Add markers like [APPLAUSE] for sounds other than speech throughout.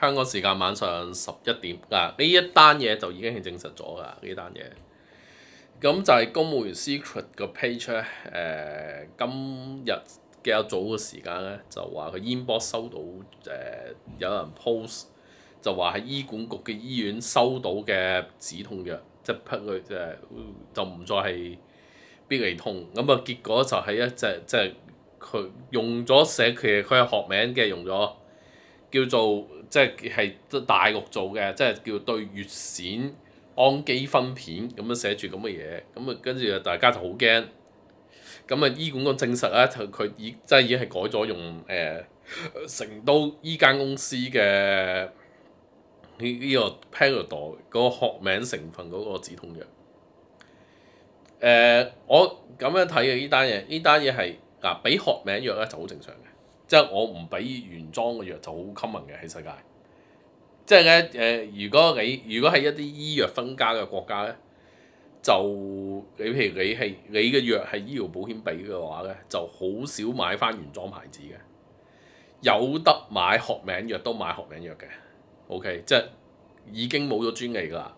香港時間晚上十一點啊！呢一單嘢就已經係證實咗㗎。呢單嘢咁就係公務員 secret 嘅 page 咧。誒，今日比較早嘅時間咧，就話佢 inbox 收到誒有人 post，就話喺醫管局嘅醫院收到嘅止痛藥。即係佢就就唔再係必利通，咁啊！結果就係一隻即係佢用咗寫佢佢嘅學名嘅用咗叫做即係係大陸做嘅，即係叫對乙酰氨基酚片咁樣寫住咁嘅嘢咁啊！跟住大家就好驚咁啊！醫管局證實咧，就佢已即係已經係改咗用誒成都依間公司嘅。呢呢個 patent 個學名成分嗰個止痛藥。誒，我咁樣睇嘅呢單嘢，呢單嘢係嗱俾學名藥咧就好正常嘅，即係我唔俾原裝嘅藥就好 common 嘅喺世界。即係咧誒，如果你如果係一啲醫藥分家嘅國家咧，就你譬如你係你嘅藥係醫療保險俾嘅話咧，就好少買翻原裝牌子嘅，有得買學名藥都買學名藥嘅。O.K. 即係已經冇咗專利㗎啦，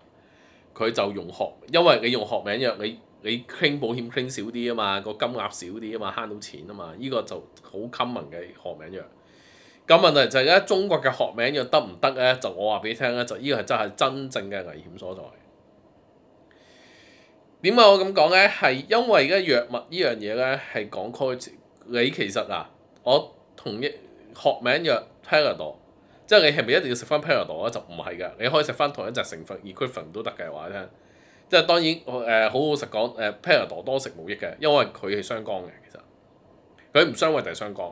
佢就用學，因為你用學名藥，你你傾保險傾少啲啊嘛，個金額少啲啊嘛，慳到錢啊嘛，依個就好 common 嘅學名藥。咁問題就係咧，中國嘅學名藥得唔得咧？就我話俾你聽咧，就依個真係真正嘅危險所在。點解我咁講咧？係因為而家藥物依樣嘢咧，係講開，你其實啊，我同一學名藥 p a r a l l l 即係你係咪一定要食翻 Paradox 咧？就唔係㗎，你可以食翻同一隻成分 Equivalent 都得嘅話咧。即係當然，誒好好實講，誒 Paradox 多食冇益嘅，因為佢係雙肝嘅。其實佢唔雙胃就係雙肝，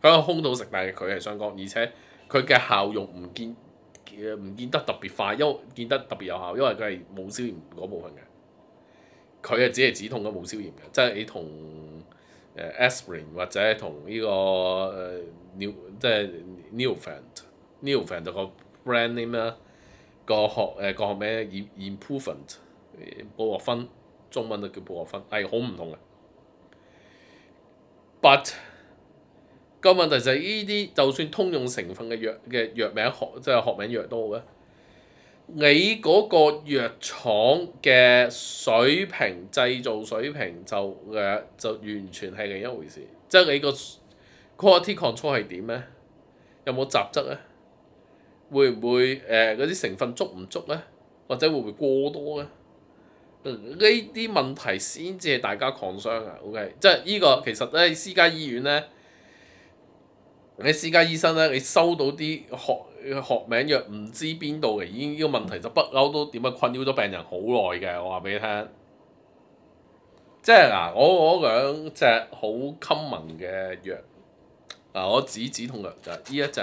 佢可空肚食，但係佢係雙肝，而且佢嘅效用唔見唔見得特別快，因見得特別有效，因為佢係冇消炎嗰部分嘅。佢係只係止痛嘅冇消炎嘅，即係你同誒 Aspirin 或者同呢個 New 即係 n e w f r i e n d New friend 就個 b r a n d name 啦，個學誒個學名 im p r o v e m e n t 布鈣芬，中文就叫布鈣芬，係好唔同嘅。But 個問題就係依啲就算通用成分嘅藥嘅藥名學即係學名藥好咧，你嗰個藥廠嘅水平製造水平就誒就完全係另一回事，即係你個 quality control 係點咧？有冇雜質咧？會唔會誒嗰啲成分足唔足咧？或者會唔會過多咧？呢啲問題先至係大家抗傷啊！OK，即係依個其實咧，私家醫院咧，你私家醫生咧，你收到啲學學名藥唔知邊度嘅，呢個問題就不嬲都點樣困擾咗病人好耐嘅，我話俾你聽。即係嗱，我我兩隻好 common 嘅藥，嗱我指止痛藥就係依一隻。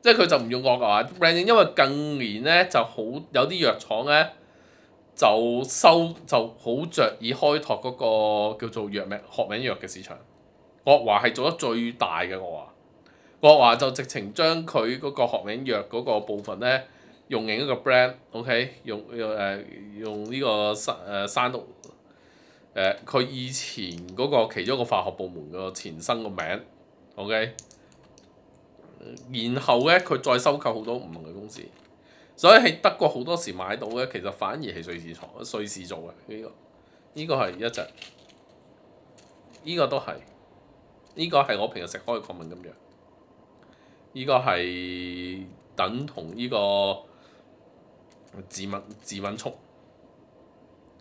即係佢就唔用國華 branding，因為近年咧就好有啲藥廠咧就收就好著意開拓嗰個叫做藥名學名藥嘅市場。國華係做得最大嘅我華，國華就直情將佢嗰個學名藥嗰個部分咧用另一個 brand，OK，用用誒用呢個山誒山東誒佢以前嗰個其中一個化學部門個前身個名，OK。然後咧，佢再收購好多唔同嘅公司，所以喺德國好多時買到咧，其實反而係瑞士廠、瑞士做嘅呢個。呢個係一隻，呢個都係，呢個係我平日食開抗敏咁樣。呢個係等同呢個自敏自敏速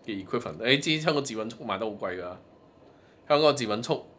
嘅 equivalent。你知唔知香港自敏速賣得好貴㗎？香港自敏速。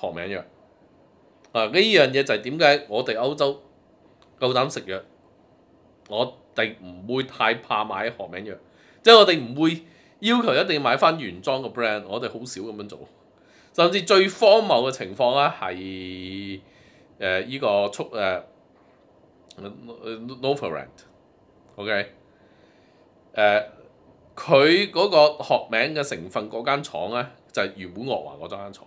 學名藥，啊呢樣嘢就係點解我哋歐洲夠膽食藥，我哋唔會太怕買學名藥，即係我哋唔會要求一定要買翻原裝個 brand，我哋好少咁樣做，甚至最荒謬嘅情況咧係誒依個速誒 NovoRant，OK 誒佢嗰個學名嘅成分嗰間廠咧就係原本樂華嗰間廠。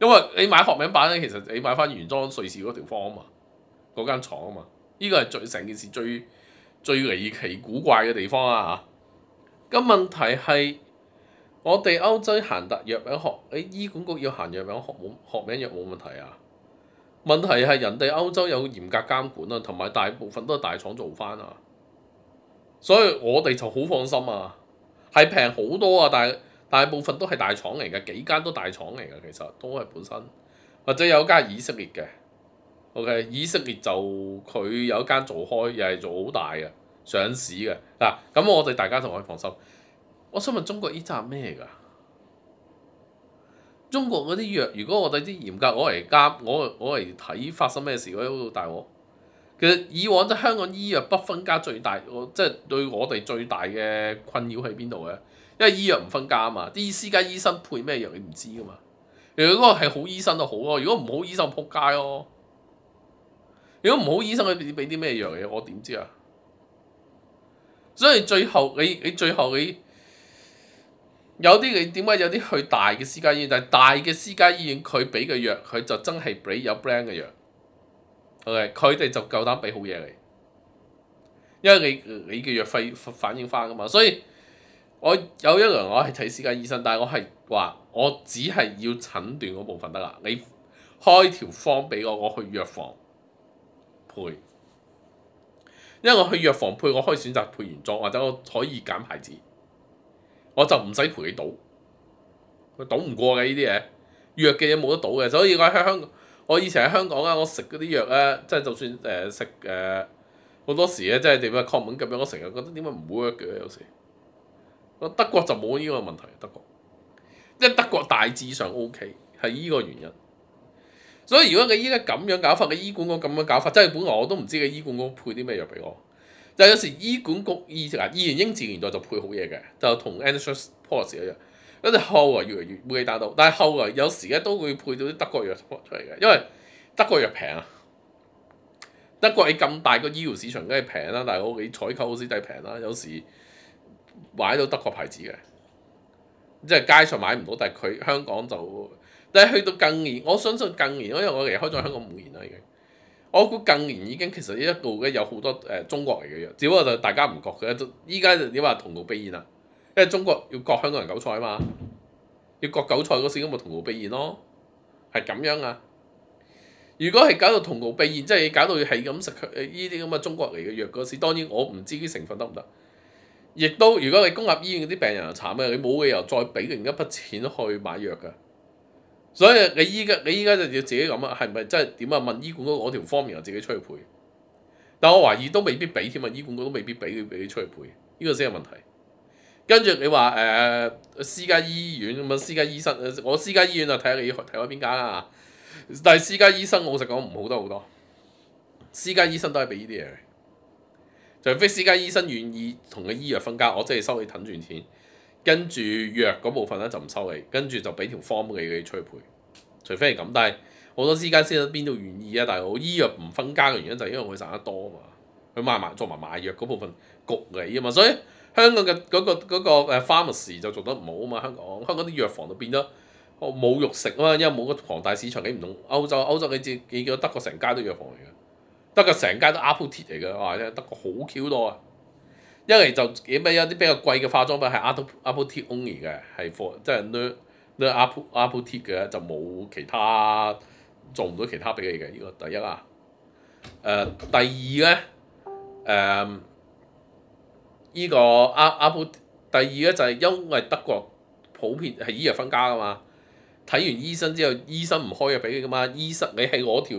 因為你買學名版咧，其實你買翻原裝瑞士嗰條方啊嘛，嗰間廠啊嘛，呢個係最成件事最最離奇古怪嘅地方啊嚇！咁問題係我哋歐洲行特藥名學，誒醫管局要行藥名學冇學名藥冇問題啊？問題係人哋歐洲有嚴格監管啊，同埋大部分都係大廠做翻啊，所以我哋就好放心啊，係平好多啊，但係。大部分都係大廠嚟嘅，幾間都大廠嚟嘅，其實都係本身，或者有間以色列嘅，OK，以色列就佢有一間做開，又係做好大嘅上市嘅，嗱，咁我哋大家就可以放心。我想問中國醫集咩㗎？中國嗰啲藥，如果我哋啲嚴格我嚟監，我我嚟睇發生咩事，我一大鑊。其實以往喺香港醫藥不分家最大，我即係對我哋最大嘅困擾喺邊度嘅？因為醫藥唔分家啊嘛，啲私家醫生配咩藥你唔知噶嘛。如果嗰個係好醫生就好咯，如果唔好醫生，仆街咯。如果唔好醫生，佢俾啲咩藥嘢，我點知啊？所以最後你你最後你有啲你點解有啲去大嘅私家醫院，但係大嘅私家醫院佢俾嘅藥佢就真係俾有 brand 嘅藥，OK，佢哋就夠膽俾好嘢你，因為你你嘅藥費反映翻噶嘛，所以。我有一輪我係睇私家醫生，但係我係話我只係要診斷嗰部分得啦。你開條方俾我，我去藥房配。因為我去藥房配，我可以選擇配原裝或者我可以揀牌子，我就唔使陪你賭。賭唔過嘅呢啲嘢，藥嘅嘢冇得賭嘅。所以我喺香，我以前喺香港啊，我食嗰啲藥咧，即係就算誒食誒好多時咧，即係點啊抗敏咁樣，我成日覺得點解唔 work 嘅有時。德國就冇呢個問題，德國，即係德國大致上 O K，係依個原因。所以如果你依家咁樣搞法，嘅醫管局咁樣搞法，即係本來我都唔知嘅醫管局配啲咩藥俾我。就有時醫管局醫啊，依院英治年代就配好嘢嘅，就同 a n e s t h e i c y 一樣。跟住後來越嚟越冇嘢打到，但係後來有時咧都會配到啲德國藥出嚟嘅，因為德國藥平啊。德國你咁大個醫療市場梗係平啦，但係我哋採購好似都係平啦，有時。買到德國牌子嘅，即係街上買唔到，但係佢香港就，但係去到近年，我相信近年，因為我離開咗香港五年啦，已經，我估近年已經其實一度嘅有好多誒中國嚟嘅藥，只不過就大家唔覺嘅。依家就點話同路鼻炎啊，因為中國要割香港人韭菜啊嘛，要割韭菜嗰時咁咪同路鼻炎咯，係咁樣啊。如果係搞到同路鼻炎，即係搞到係咁食呢啲咁嘅中國嚟嘅藥嗰時，當然我唔知啲成分得唔得。亦都，如果你公立醫院嗰啲病人又慘嘅，你冇理由再俾另一筆錢去買藥㗎。所以你依家你依家就要自己諗啊，係咪真係點啊？問醫管嗰攞條方面又自己出去賠，但我懷疑都未必俾添啊，醫管局都未必俾你俾你出去配。呢個先係問題。跟住你話誒私家醫院咁啊，私家醫生我私家醫院啊睇下你要睇開邊間啦。但係私家醫生我實講唔好得好多，私家醫生都係俾呢啲嘢。除非私家醫生願意同佢醫藥分家，我真係收你氹轉錢，跟住藥嗰部分咧就唔收你，跟住就俾條 form 你，你出去賠。除非係咁，但係好多私家醫生邊度願意啊？但係我醫藥唔分家嘅原因就因為我賺得多啊嘛，佢賣埋作埋賣藥嗰部分局你啊嘛，所以香港嘅嗰個嗰個誒 pharmacy 就做得唔好啊嘛。香港香港啲藥房就變咗冇肉食啊嘛，因為冇個龐大市場你唔同歐洲歐洲你知你見到德國成街都藥房嚟嘅。德國成間都 Apple 貼嚟嘅，哇！咧德國好 Q 多啊！一嚟就亦咩有啲比較貴嘅化妝品係 Apple Apple 貼 only 嘅，係貨即係都都 Apple Apple 貼嘅就冇其他做唔到其他俾你嘅，依個第一啊。誒第二咧，誒依個 Apple 第二咧就係因為德國普遍係醫藥分家噶嘛，睇完醫生之後醫生唔開藥俾你噶嘛，醫生你喺我條。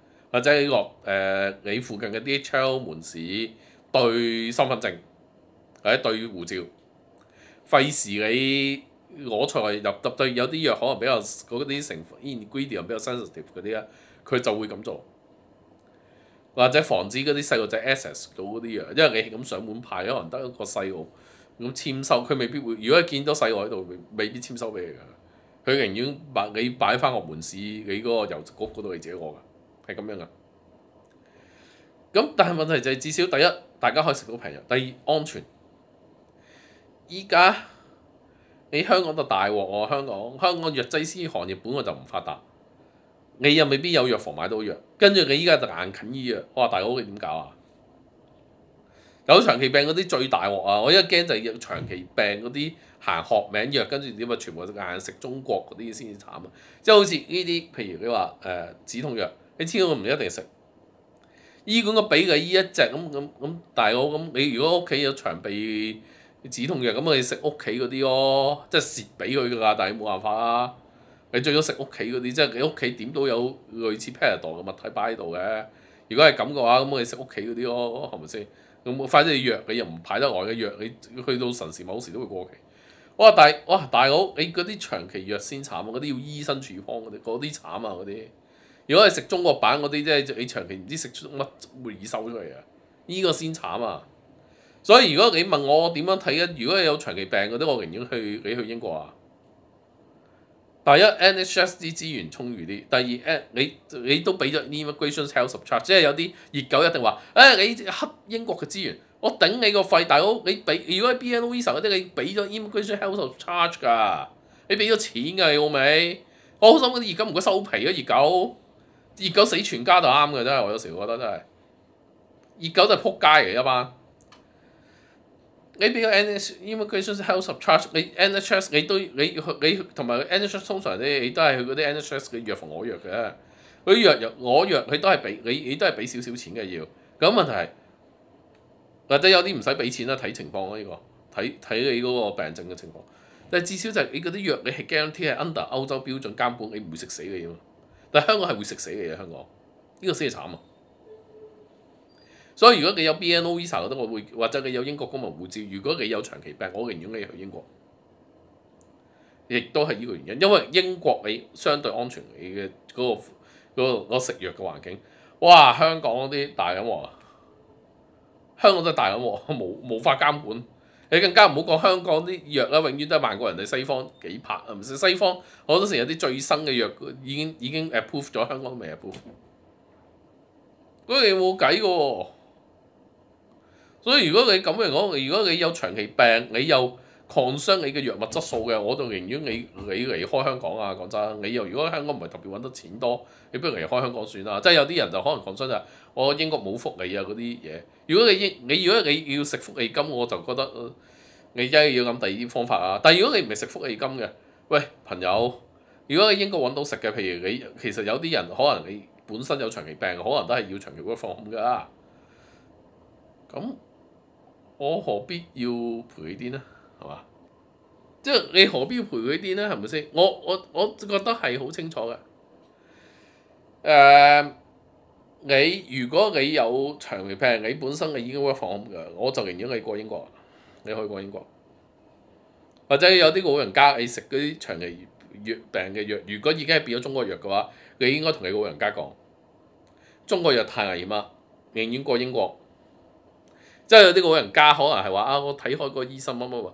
或者落誒你附近嗰啲 l 門市對身份證，或者對護照，費事你攞出嚟入特對有啲藥可能比較嗰啲成分 ingredient 比較 Sensitive 嗰啲咧，佢就會咁做，或者防止嗰啲細路仔 access 到嗰啲藥，因為你咁上門派可能得一個細路咁簽收佢未必會，如果見到細路喺度，未必簽收俾你㗎，佢寧願擺你擺翻個門市你嗰個郵局嗰度嚟借我㗎。咁樣噶，咁但係問題就係至少第一大家可以食到平藥，第二安全。依家你香港就大鑊喎，香港香港藥劑師行業本來就唔發達，你又未必有藥房買到藥，跟住你依家就硬近醫藥，我話大佬你點搞啊？有長期病嗰啲最大鑊啊！我依家驚就係長期病嗰啲行學名藥，跟住點啊？全部硬食中國嗰啲先至慘啊！即係好似呢啲，譬如你話誒止痛藥。你知我唔一定食，醫管個俾嘅依一隻咁咁咁，大佬咁你如果屋企有長臂止痛藥咁，你食屋企嗰啲咯，即係蝕俾佢㗎。但係冇辦法啦。你最好食屋企嗰啲，即係你屋企點都有類似 pill 嘅物體擺喺度嘅。如果係咁嘅話，咁你食屋企嗰啲咯，係咪先？咁快啲藥你又唔排得耐嘅藥，你去到神時某時都會過期。哇！大哇大佬，你嗰啲長期藥先慘啊，嗰啲要醫生處方嗰啲，嗰啲慘啊嗰啲。如果係食中國版嗰啲，即係你長期唔知食出乜會收出嚟啊！依個先慘啊！所以如果你問我點樣睇啊？如果有長期病嗰啲，我寧願去 [LAUGHS] 你去英國啊。第一，NHS 啲資源充裕啲；第二，你你都俾咗 immigration health s u p c h a r g e 即係有啲熱狗一定話：，誒你黑英國嘅資源，我頂你個肺！大佬，你俾如果係 B N O s 嗰啲，你俾咗 immigration health s u t c h a r g e 㗎，你俾咗錢㗎，好未？我好心啲熱狗唔該收皮啊，熱狗！熱狗死全家就啱嘅真係，我有時覺得真係。熱狗就係撲街嚟一班。你俾個 n immigration health charge，你 NHS 你都你去你同埋 NHS 通常咧，你都係去嗰啲 NHS 嘅藥房攞藥嘅。嗰啲藥藥攞藥，佢都係俾你，你都係俾少少錢嘅要。咁問題係或者有啲唔使俾錢啦，睇情況啦呢個。睇睇你嗰個病症嘅情況。但至少就係你嗰啲藥，你係 g u a a r n m e 係 under 歐洲標準監管，你唔會食死你喎。但香港係會食死嘅，香港呢個先係慘啊！所以如果你有 BNO visa，我會或者你有英國公民護照。如果你有長期病，我寧願你去英國，亦都係呢個原因，因為英國你相對安全你嘅嗰個嗰個食藥嘅環境。哇！香港嗰啲大飲和，香港真係大飲和，冇冇法監管。你更加唔好講香港啲藥啦，永遠都係萬過人哋西方幾拍啊，唔食西方好多時有啲最新嘅藥已經已經 a prove 咗香港未 a prove，所以冇計嘅喎。所以如果你咁嚟講，如果你有長期病，你又～抗傷你嘅藥物質素嘅，我就寧願你你離開香港啊！講真，你又如果香港唔係特別揾得錢多，你不如離開香港算啦。即係有啲人就可能擴傷就係，我英國冇福利啊嗰啲嘢。如果你英，你如果你要食福利金，我就覺得你真係要諗第二啲方法啊。但係如果你唔係食福利金嘅，喂朋友，如果你英國揾到食嘅，譬如你其實有啲人可能你本身有長期病，可能都係要長期嗰個方案㗎。咁我何必要賠啲呢？係嘛？即係你何必要陪佢啲呢？係咪先？我我我覺得係好清楚嘅。誒，你如果你有長期病，你本身嘅已經會放嘅，我就寧願你過英國。你去過英國，或者有啲老人家，你食嗰啲長期病嘅藥，如果已經係變咗中國藥嘅話，你應該同你老人家講，中國藥太危險啦，寧願過英國。即係有啲老人家可能係話啊，我睇開個醫生乜乜話。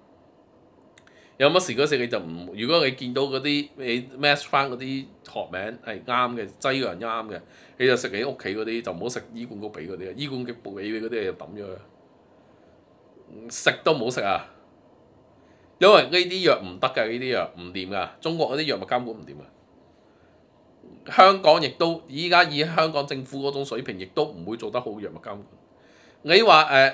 有乜事嗰時你就唔，如果你見到嗰啲你 match 翻嗰啲學名係啱嘅劑嗰樣啱嘅，你就食你屋企嗰啲就唔好食醫管局俾嗰啲啊，醫管局俾你嗰啲就抌咗佢。食都唔好食啊，因為呢啲藥唔得㗎，呢啲藥唔掂㗎，中國嗰啲藥物監管唔掂啊！香港亦都依家以香港政府嗰種水平亦都唔會做得好藥物監管，你話誒？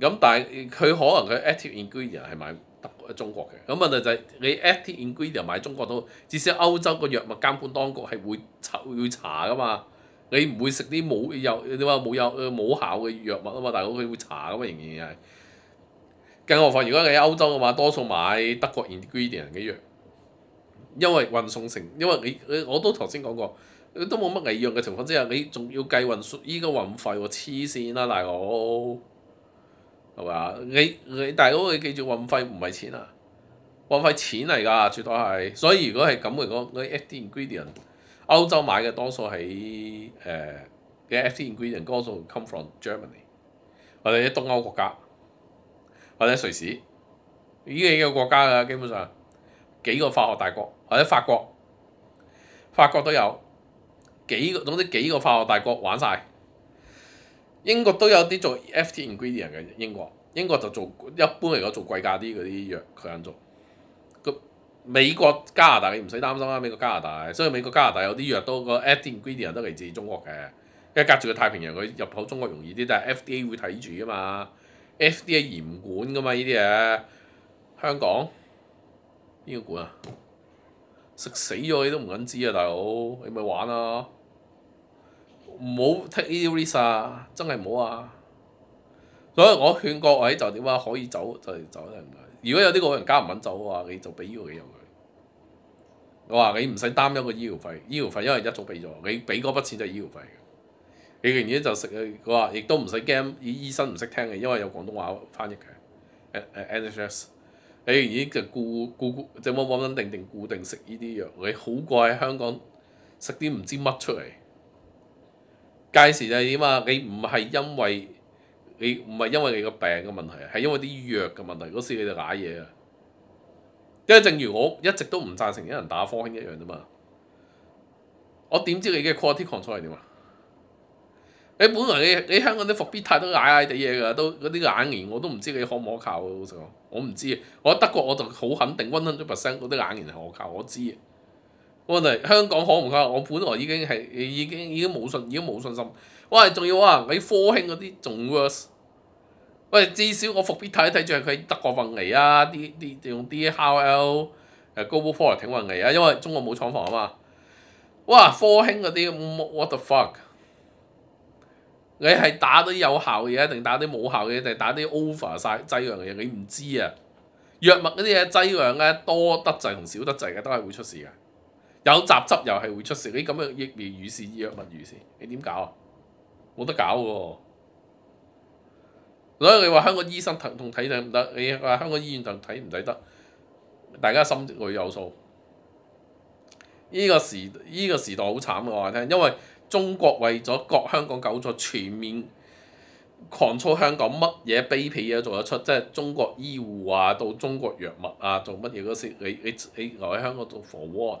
咁但係佢可能佢 active ingredient 係買德中國嘅，咁問題就係你 active ingredient 買中國都至少歐洲個藥物監管當局係會查會查噶嘛，你唔會食啲冇有你話冇有冇效嘅藥物啊嘛，大佬佢會查噶嘛，仍然係更何況如果你喺歐洲嘅話，多數買德國 ingredient 嘅藥，因為運送成因為你你我都頭先講過，都冇乜危藥嘅情況之下，你仲要計運輸依個運費喎，黐線啦大佬。係嘛？你你大佬你記住運費唔係錢啊，運費錢嚟㗎，絕對係。所以如果係咁嚟講，嗰啲 ingredient 歐洲買嘅多數喺誒嘅 ingredient 多數 come from Germany 或者東歐國家或者瑞士呢幾個國家㗎，基本上幾個化學大國或者法國法國都有幾個總之幾個化學大國玩曬。英國都有啲做 F.T. ingredient 嘅，英國英國就做一般嚟講做貴價啲嗰啲藥佢肯做。美國加拿大你唔使擔心啦，美國加拿大，所以美國加拿大有啲藥都個 F.T. ingredient 都嚟自中國嘅，因為隔住個太平洋佢入口中國容易啲，但系 F.D.A. 會睇住啊嘛，F.D.A. 嚴管噶嘛呢啲嘢。香港邊個管啊？食死咗你都唔敢知啊，大佬，你咪玩啊！唔好 take e l risk 啊！真係唔好啊！所以我勸各位就點啊？可以走就走啦。如果有啲老人家唔肯走嘅話，你就俾醫療佢。我話你唔使擔憂個醫療費，醫療費因為一早俾咗，你俾嗰筆錢就係醫療費。你仍然就食佢，我話亦都唔使驚，醫醫生唔識聽嘅，因為有廣東話翻譯嘅。誒誒，NHS 你仍然就固固固，即係穩穩定定固定食呢啲藥，你好喺香港食啲唔知乜出嚟。屆時就點啊？你唔係因為你唔係因為你個病嘅問題啊，係因為啲藥嘅問題。嗰時你就攋嘢啊，因為正如我一直都唔贊成一人打科興一樣啫嘛。我點知你嘅 quality control 係點啊？你本來你你香港啲伏必泰都攋攋地嘢㗎，都嗰啲眼言我都唔知你可唔可靠啊！老實講。我唔知，我德國我就好肯定，one h u n d r e d percent 嗰啲眼言係可靠，我知。我哋香港好唔好我本來已經係已經已經冇信已經冇信心。喂，仲要啊！你科興嗰啲仲 worse。喂，至少我伏必睇一睇，仲係佢德國運嚟啊！啲啲用 DHL 誒高波 r 嚟挺運嚟啊！因為中國冇廠房啊嘛。哇！科興嗰啲 what the fuck？你係打啲有效嘅嘢，定打啲冇效嘅嘢，定打啲 over 曬劑量嘅嘢？你唔知啊！藥物嗰啲嘢劑量咧多得滯同少得滯嘅都係會出事嘅。有雜質又係會出事，你咁嘅疫苗如是藥物如是，你點搞啊？冇得搞喎！所以你話香港醫生疼痛睇病唔得，你話香港醫院就睇唔睇得，大家心裏有數。依個時依個時代好慘嘅話聽，因為中國為咗割香港搞咗全面狂操香港，乜嘢卑鄙嘢做得出？即係中國醫護啊，到中國藥物啊，做乜嘢嗰啲？你你你留喺香港做 for what？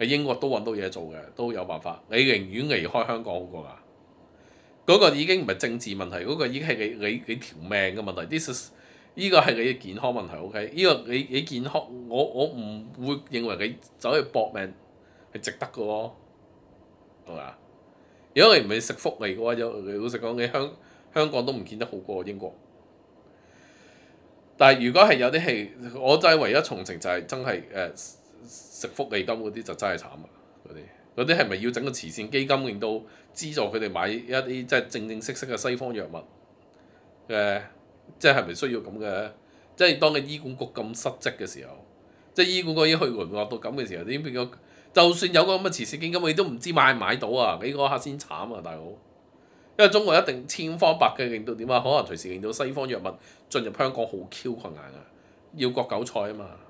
喺英國都揾到嘢做嘅，都有辦法。你寧願離開香港好過啦。嗰個已經唔係政治問題，嗰個已經係你你你條命嘅問題。呢個係你嘅健康問題。OK，依個你你健康，我我唔會認為你走去搏命係值得嘅喎。係嘛？如果你唔係食福利嘅話，有老實講，你香香港都唔見得好過英國。但係如果係有啲係，我就係唯一從情就係真係誒。食福利金嗰啲就真係慘啊！嗰啲嗰啲係咪要整個慈善基金令到資助佢哋買一啲即係正正式式嘅西方藥物嘅？即係咪需要咁嘅？即係當你醫管局咁失職嘅時候，即係醫管局已經去淪落到咁嘅時候，點變咗？就算有個咁嘅慈善基金，你都唔知買唔買到啊！呢個下先慘啊，大佬！因為中國一定千方百計令到點啊，可能隨時令到西方藥物進入香港好 Q 困眼啊！要割韭菜啊嘛～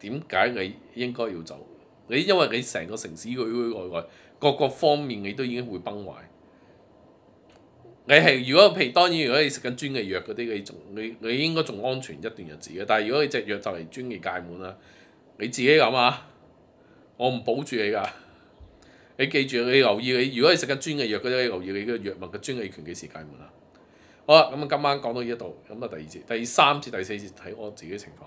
點解你應該要走？你因為你成個城市裏裏外外各個方面，你都已經會崩壞。你係如果譬如當然，如果你食緊專嘅藥嗰啲，你仲你你應該仲安全一段日子嘅。但係如果你只藥就嚟專嘅戒滿啦，你自己諗啊！我唔保住你㗎。你記住，你留意你，如果你食緊專嘅藥嗰啲，留意你個藥物嘅專利權幾時戒滿啊！好啦，咁啊今晚講到依一度，咁啊第二節、第三節、第四節睇我自己情況。